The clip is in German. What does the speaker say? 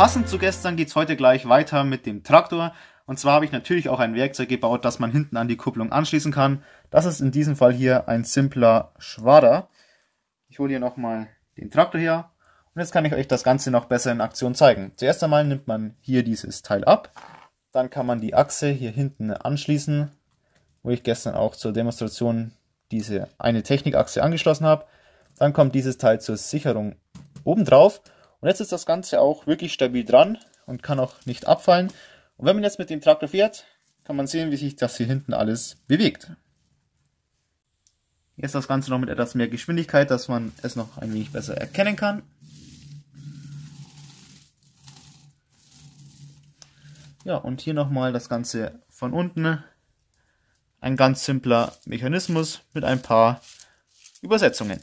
Passend zu gestern geht es heute gleich weiter mit dem Traktor. Und zwar habe ich natürlich auch ein Werkzeug gebaut, das man hinten an die Kupplung anschließen kann. Das ist in diesem Fall hier ein simpler Schwader. Ich hole hier nochmal den Traktor her. Und jetzt kann ich euch das Ganze noch besser in Aktion zeigen. Zuerst einmal nimmt man hier dieses Teil ab. Dann kann man die Achse hier hinten anschließen, wo ich gestern auch zur Demonstration diese eine Technikachse angeschlossen habe. Dann kommt dieses Teil zur Sicherung oben drauf und jetzt ist das Ganze auch wirklich stabil dran und kann auch nicht abfallen. Und wenn man jetzt mit dem Traktor fährt, kann man sehen, wie sich das hier hinten alles bewegt. Jetzt das Ganze noch mit etwas mehr Geschwindigkeit, dass man es noch ein wenig besser erkennen kann. Ja, und hier nochmal das Ganze von unten. Ein ganz simpler Mechanismus mit ein paar Übersetzungen.